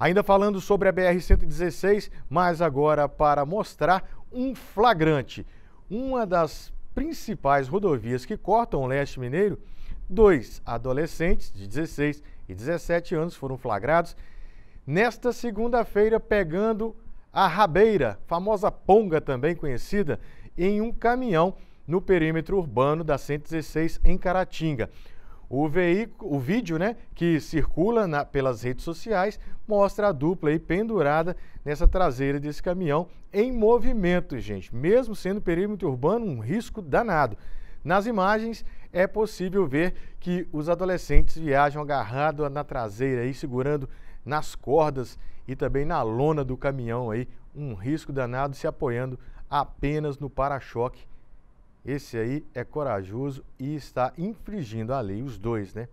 Ainda falando sobre a BR-116, mas agora para mostrar um flagrante. Uma das principais rodovias que cortam o leste mineiro, dois adolescentes de 16 e 17 anos foram flagrados nesta segunda-feira pegando a rabeira, famosa ponga também conhecida, em um caminhão no perímetro urbano da 116 em Caratinga. O, veículo, o vídeo né, que circula na, pelas redes sociais mostra a dupla aí pendurada nessa traseira desse caminhão em movimento, gente. Mesmo sendo perímetro urbano, um risco danado. Nas imagens é possível ver que os adolescentes viajam agarrado na traseira aí, segurando nas cordas e também na lona do caminhão aí, um risco danado se apoiando apenas no para-choque esse aí é corajoso e está infringindo a lei, os dois, né?